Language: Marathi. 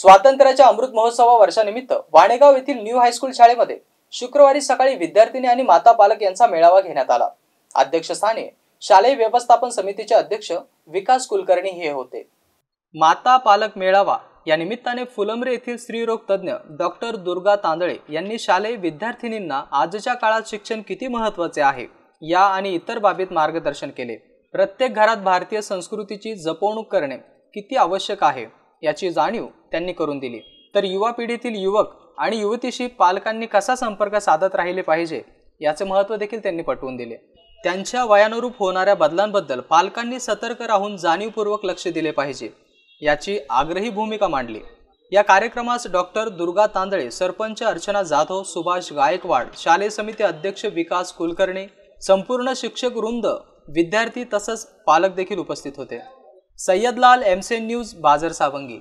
स्वातंत्र्याच्या अमृत महोत्सवा वर्षानिमित्त वाणेगाव येथील न्यू हायस्कूल शाळेमध्ये शुक्रवारी सकाळी विद्यार्थिनी आणि माता पालक यांचा मेळावा घेण्यात आला अध्यक्षस्थानी शालेय व्यवस्थापन समितीचे अध्यक्ष विकास कुलकर्णी हे होते माता पालक मेळावा या निमित्ताने फुलंब्रे येथील स्त्रीरोग तज्ज्ञ डॉक्टर दुर्गा तांदळे यांनी शालेय विद्यार्थिनींना आजच्या काळात शिक्षण किती महत्वाचे आहे या आणि इतर बाबीत मार्गदर्शन केले प्रत्येक घरात भारतीय संस्कृतीची जपवणूक करणे किती आवश्यक आहे याची जाणीव त्यांनी करून दिली तर युवा पिढीतील युवक आणि युवतीशी पालकांनी कसा संपर्क साधत राहिले पाहिजे याचे महत्त्व देखील त्यांनी पटवून दिले त्यांच्या वयानुरूप होणाऱ्या बदलांबद्दल पालकांनी सतर्क राहून जाणीवपूर्वक लक्ष दिले पाहिजे याची आग्रही भूमिका मांडली या कार्यक्रमास डॉक्टर दुर्गा तांदळे सरपंच अर्चना जाधव सुभाष गायकवाड शालेय समिती अध्यक्ष विकास कुलकर्णी संपूर्ण शिक्षक वृंद विद्यार्थी तसंच पालक देखील उपस्थित होते सय्यदलाल एमसेन न्यूज बाजर सावंगी